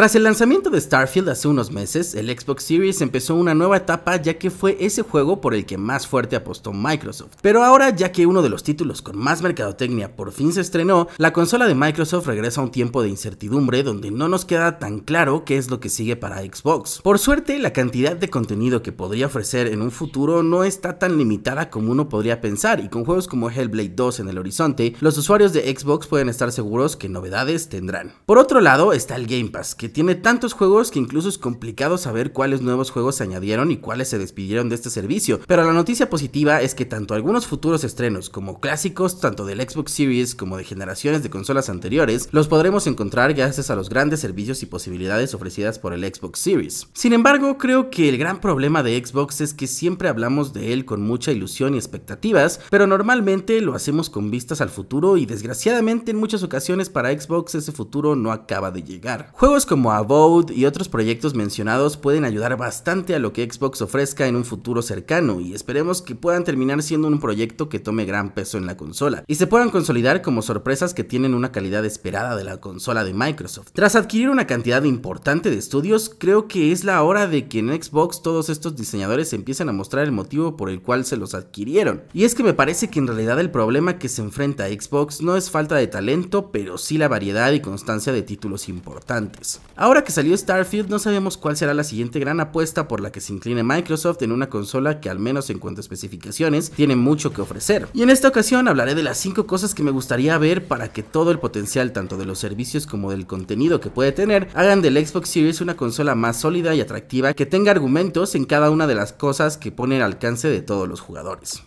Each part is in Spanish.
Tras el lanzamiento de Starfield hace unos meses, el Xbox Series empezó una nueva etapa ya que fue ese juego por el que más fuerte apostó Microsoft. Pero ahora, ya que uno de los títulos con más mercadotecnia por fin se estrenó, la consola de Microsoft regresa a un tiempo de incertidumbre donde no nos queda tan claro qué es lo que sigue para Xbox. Por suerte, la cantidad de contenido que podría ofrecer en un futuro no está tan limitada como uno podría pensar y con juegos como Hellblade 2 en el horizonte, los usuarios de Xbox pueden estar seguros que novedades tendrán. Por otro lado está el Game Pass, que tiene tantos juegos que incluso es complicado saber cuáles nuevos juegos se añadieron y cuáles se despidieron de este servicio, pero la noticia positiva es que tanto algunos futuros estrenos como clásicos tanto del Xbox Series como de generaciones de consolas anteriores los podremos encontrar gracias a los grandes servicios y posibilidades ofrecidas por el Xbox Series. Sin embargo, creo que el gran problema de Xbox es que siempre hablamos de él con mucha ilusión y expectativas, pero normalmente lo hacemos con vistas al futuro y desgraciadamente en muchas ocasiones para Xbox ese futuro no acaba de llegar. Juegos como como Avowed y otros proyectos mencionados pueden ayudar bastante a lo que Xbox ofrezca en un futuro cercano y esperemos que puedan terminar siendo un proyecto que tome gran peso en la consola y se puedan consolidar como sorpresas que tienen una calidad esperada de la consola de Microsoft. Tras adquirir una cantidad importante de estudios, creo que es la hora de que en Xbox todos estos diseñadores empiecen a mostrar el motivo por el cual se los adquirieron. Y es que me parece que en realidad el problema que se enfrenta a Xbox no es falta de talento, pero sí la variedad y constancia de títulos importantes. Ahora que salió Starfield no sabemos cuál será la siguiente gran apuesta por la que se incline Microsoft en una consola que al menos en cuanto a especificaciones tiene mucho que ofrecer. Y en esta ocasión hablaré de las 5 cosas que me gustaría ver para que todo el potencial tanto de los servicios como del contenido que puede tener hagan del Xbox Series una consola más sólida y atractiva que tenga argumentos en cada una de las cosas que pone al alcance de todos los jugadores.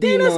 Dinos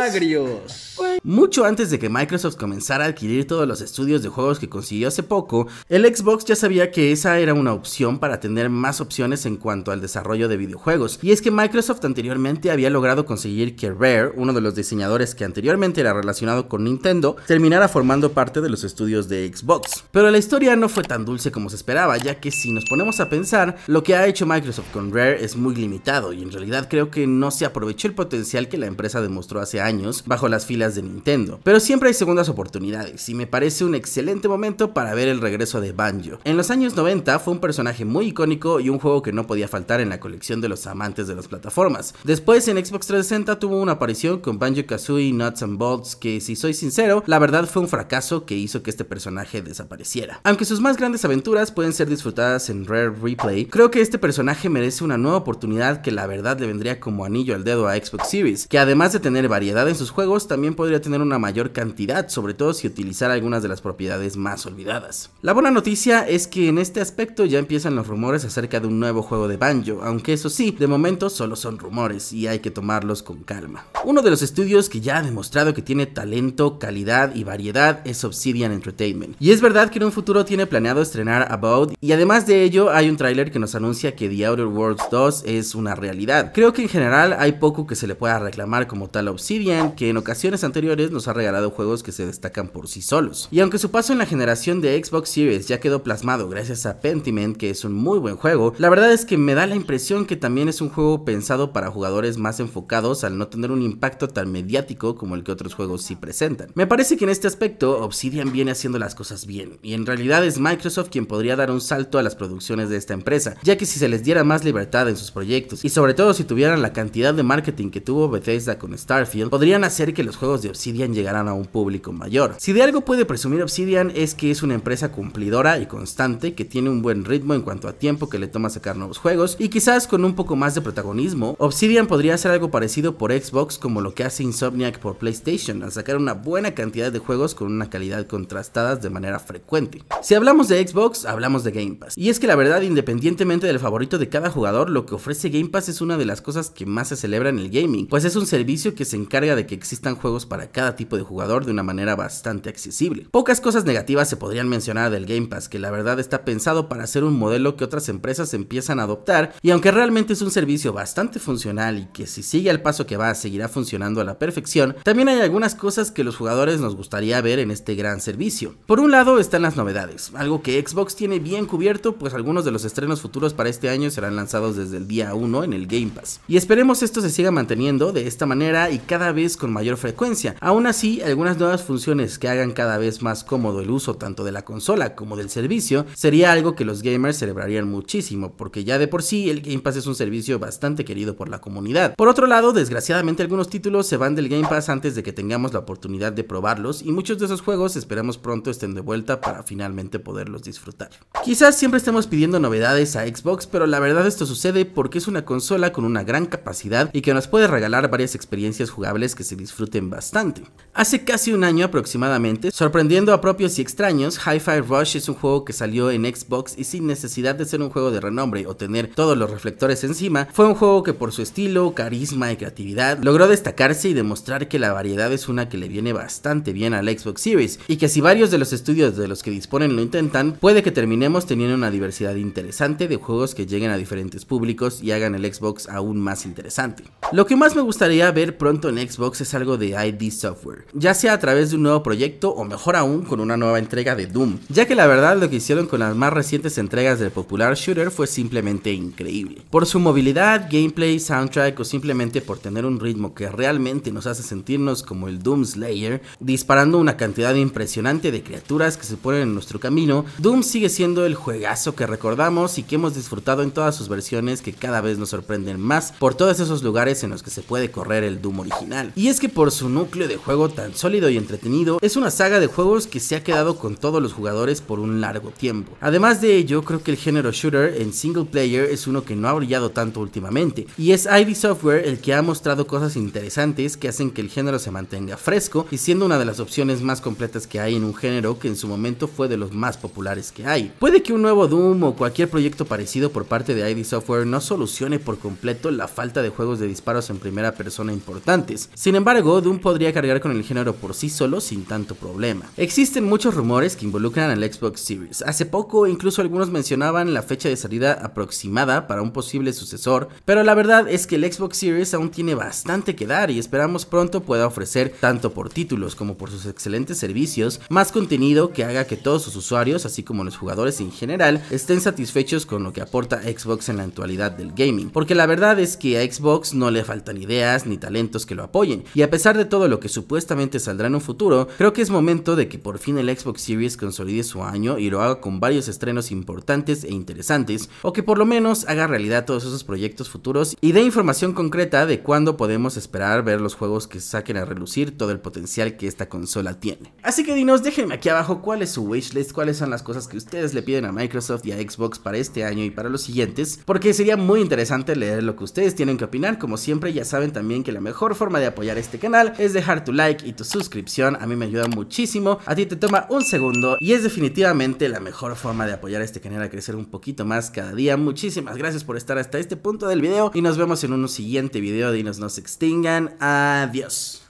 agrios. Mucho antes de que Microsoft comenzara a adquirir todos los estudios de juegos que consiguió hace poco, el Xbox ya sabía que esa era una opción para tener más opciones en cuanto al desarrollo de videojuegos, y es que Microsoft anteriormente había logrado conseguir que Rare, uno de los diseñadores que anteriormente era relacionado con Nintendo, terminara formando parte de los estudios de Xbox. Pero la historia no fue tan dulce como se esperaba, ya que si nos ponemos a pensar, lo que ha hecho Microsoft con Rare es muy limitado, y en realidad creo que no se aprovechó el potencial que la empresa demostró hace años bajo las filas de Nintendo. Pero siempre hay segundas oportunidades y me parece un excelente momento para ver el regreso de Banjo. En los años 90 fue un personaje muy icónico y un juego que no podía faltar en la colección de los amantes de las plataformas. Después en Xbox 360 tuvo una aparición con Banjo Kazooie Nuts and Bolts que si soy sincero, la verdad fue un fracaso que hizo que este personaje desapareciera. Aunque sus más grandes aventuras pueden ser disfrutadas en Rare Replay, creo que este personaje merece una nueva oportunidad que la verdad le vendría como anillo al dedo a Xbox Series, que además de tener variedad en sus juegos, también podría tener una mayor cantidad, sobre todo si utilizar algunas de las propiedades más olvidadas. La buena noticia es que en este aspecto ya empiezan los rumores acerca de un nuevo juego de Banjo, aunque eso sí, de momento solo son rumores y hay que tomarlos con calma. Uno de los estudios que ya ha demostrado que tiene talento, calidad y variedad es Obsidian Entertainment. Y es verdad que en un futuro tiene planeado estrenar About y además de ello hay un tráiler que nos anuncia que The Outer Worlds 2 es una realidad. Creo que en general hay poco que se le pueda reclamar como tal a Obsidian, que en ocasiones anteriores nos ha regalado juegos que se destacan por sí solos. Y aunque su paso en la generación de Xbox Series ya quedó plasmado gracias a Pentiment, que es un muy buen juego, la verdad es que me da la impresión que también es un juego pensado para jugadores más enfocados al no tener un impacto tan mediático como el que otros juegos sí presentan. Me parece que en este aspecto Obsidian viene haciendo las cosas bien, y en realidad es Microsoft quien podría dar un salto a las producciones de esta empresa, ya que si se les diera más libertad en sus proyectos, y sobre todo si tuvieran la cantidad de marketing que tuvo Bethesda con Starfield, podrían hacer que los juegos de Obsidian llegarán a un público mayor. Si de algo puede presumir Obsidian es que es una empresa cumplidora y constante que tiene un buen ritmo en cuanto a tiempo que le toma sacar nuevos juegos y quizás con un poco más de protagonismo, Obsidian podría hacer algo parecido por Xbox como lo que hace Insomniac por PlayStation al sacar una buena cantidad de juegos con una calidad contrastada de manera frecuente. Si hablamos de Xbox, hablamos de Game Pass. Y es que la verdad, independientemente del favorito de cada jugador, lo que ofrece Game Pass es una de las cosas que más se celebra en el gaming, pues es un servicio que se encarga de que existan juegos para cada tipo de jugador de una manera bastante accesible. Pocas cosas negativas se podrían mencionar del Game Pass, que la verdad está pensado para ser un modelo que otras empresas empiezan a adoptar, y aunque realmente es un servicio bastante funcional y que si sigue al paso que va seguirá funcionando a la perfección, también hay algunas cosas que los jugadores nos gustaría ver en este gran servicio. Por un lado están las novedades, algo que Xbox tiene bien cubierto, pues algunos de los estrenos futuros para este año serán lanzados desde el día 1 en el Game Pass. Y esperemos esto se siga manteniendo de esta manera y cada vez con mayor frecuencia Aún así, algunas nuevas funciones que hagan cada vez más cómodo el uso tanto de la consola como del servicio sería algo que los gamers celebrarían muchísimo, porque ya de por sí el Game Pass es un servicio bastante querido por la comunidad. Por otro lado, desgraciadamente algunos títulos se van del Game Pass antes de que tengamos la oportunidad de probarlos y muchos de esos juegos esperamos pronto estén de vuelta para finalmente poderlos disfrutar. Quizás siempre estemos pidiendo novedades a Xbox, pero la verdad esto sucede porque es una consola con una gran capacidad y que nos puede regalar varias experiencias jugables que se disfruten bastante bastante. Hace casi un año aproximadamente, sorprendiendo a propios y extraños, Hi-Fi Rush es un juego que salió en Xbox y sin necesidad de ser un juego de renombre o tener todos los reflectores encima, fue un juego que por su estilo, carisma y creatividad logró destacarse y demostrar que la variedad es una que le viene bastante bien a la Xbox Series y que si varios de los estudios de los que disponen lo intentan, puede que terminemos teniendo una diversidad interesante de juegos que lleguen a diferentes públicos y hagan el Xbox aún más interesante. Lo que más me gustaría ver pronto en Xbox es algo de Software, ya sea a través de un nuevo proyecto o mejor aún con una nueva entrega de Doom, ya que la verdad lo que hicieron con las más recientes entregas del popular shooter fue simplemente increíble. Por su movilidad, gameplay, soundtrack o simplemente por tener un ritmo que realmente nos hace sentirnos como el Doom Slayer, disparando una cantidad impresionante de criaturas que se ponen en nuestro camino, Doom sigue siendo el juegazo que recordamos y que hemos disfrutado en todas sus versiones que cada vez nos sorprenden más por todos esos lugares en los que se puede correr el Doom original. Y es que por su núcleo de juego tan sólido y entretenido, es una saga de juegos que se ha quedado con todos los jugadores por un largo tiempo. Además de ello, creo que el género shooter en single player es uno que no ha brillado tanto últimamente, y es ID Software el que ha mostrado cosas interesantes que hacen que el género se mantenga fresco y siendo una de las opciones más completas que hay en un género que en su momento fue de los más populares que hay. Puede que un nuevo Doom o cualquier proyecto parecido por parte de ID Software no solucione por completo la falta de juegos de disparos en primera persona importantes. Sin embargo, Doom podría cargar con el género por sí solo sin tanto problema. Existen muchos rumores que involucran al Xbox Series. Hace poco incluso algunos mencionaban la fecha de salida aproximada para un posible sucesor, pero la verdad es que el Xbox Series aún tiene bastante que dar y esperamos pronto pueda ofrecer tanto por títulos como por sus excelentes servicios más contenido que haga que todos sus usuarios, así como los jugadores en general, estén satisfechos con lo que aporta Xbox en la actualidad del gaming, porque la verdad es que a Xbox no le faltan ideas ni talentos que lo apoyen y a pesar de todo todo lo que supuestamente saldrá en un futuro, creo que es momento de que por fin el Xbox Series consolide su año y lo haga con varios estrenos importantes e interesantes, o que por lo menos haga realidad todos esos proyectos futuros y dé información concreta de cuándo podemos esperar ver los juegos que saquen a relucir todo el potencial que esta consola tiene. Así que dinos, déjenme aquí abajo cuál es su wishlist, cuáles son las cosas que ustedes le piden a Microsoft y a Xbox para este año y para los siguientes, porque sería muy interesante leer lo que ustedes tienen que opinar, como siempre ya saben también que la mejor forma de apoyar este canal es dejar tu like y tu suscripción, a mí me ayuda muchísimo, a ti te toma un segundo y es definitivamente la mejor forma de apoyar a este canal a crecer un poquito más cada día. Muchísimas gracias por estar hasta este punto del video y nos vemos en un siguiente video de no se Extingan. Adiós.